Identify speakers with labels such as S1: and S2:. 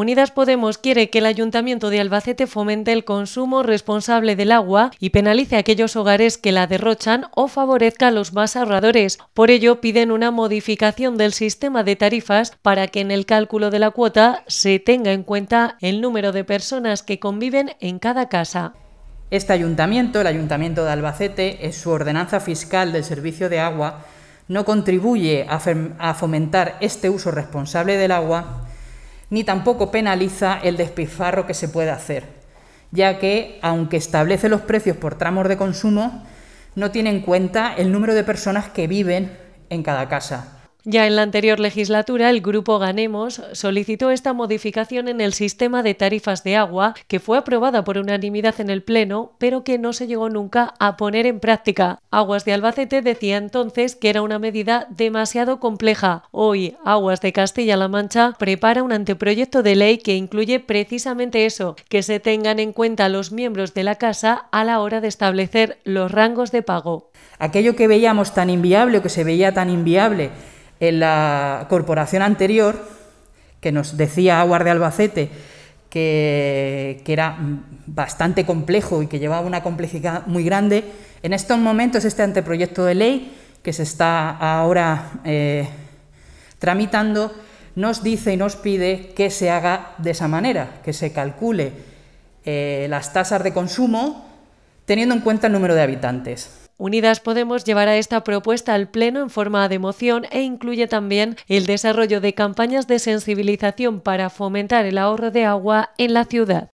S1: Unidas Podemos quiere que el Ayuntamiento de Albacete fomente el consumo responsable del agua y penalice a aquellos hogares que la derrochan o favorezca a los más ahorradores. Por ello, piden una modificación del sistema de tarifas para que en el cálculo de la cuota se tenga en cuenta el número de personas que conviven en cada casa.
S2: Este ayuntamiento, el Ayuntamiento de Albacete, en su ordenanza fiscal del servicio de agua, no contribuye a fomentar este uso responsable del agua ni tampoco penaliza el despilfarro que se puede hacer, ya que, aunque establece los precios por tramos de consumo, no tiene en cuenta el número de personas que viven en cada casa,
S1: ya en la anterior legislatura, el Grupo Ganemos solicitó esta modificación en el sistema de tarifas de agua, que fue aprobada por unanimidad en el Pleno, pero que no se llegó nunca a poner en práctica. Aguas de Albacete decía entonces que era una medida demasiado compleja. Hoy, Aguas de Castilla-La Mancha prepara un anteproyecto de ley que incluye precisamente eso, que se tengan en cuenta los miembros de la Casa a la hora de establecer los rangos de pago. Aquello que veíamos tan inviable
S2: o que se veía tan inviable en la corporación anterior, que nos decía Aguar de Albacete que, era bastante complejo y que llevaba una complejidad muy grande, en estos momentos este anteproyecto de ley que se está ahora eh, tramitando nos dice y nos pide que se haga de esa manera, que se calcule eh, las tasas de consumo teniendo en cuenta el número de habitantes.
S1: Unidas Podemos llevará esta propuesta al Pleno en forma de moción e incluye también el desarrollo de campañas de sensibilización para fomentar el ahorro de agua en la ciudad.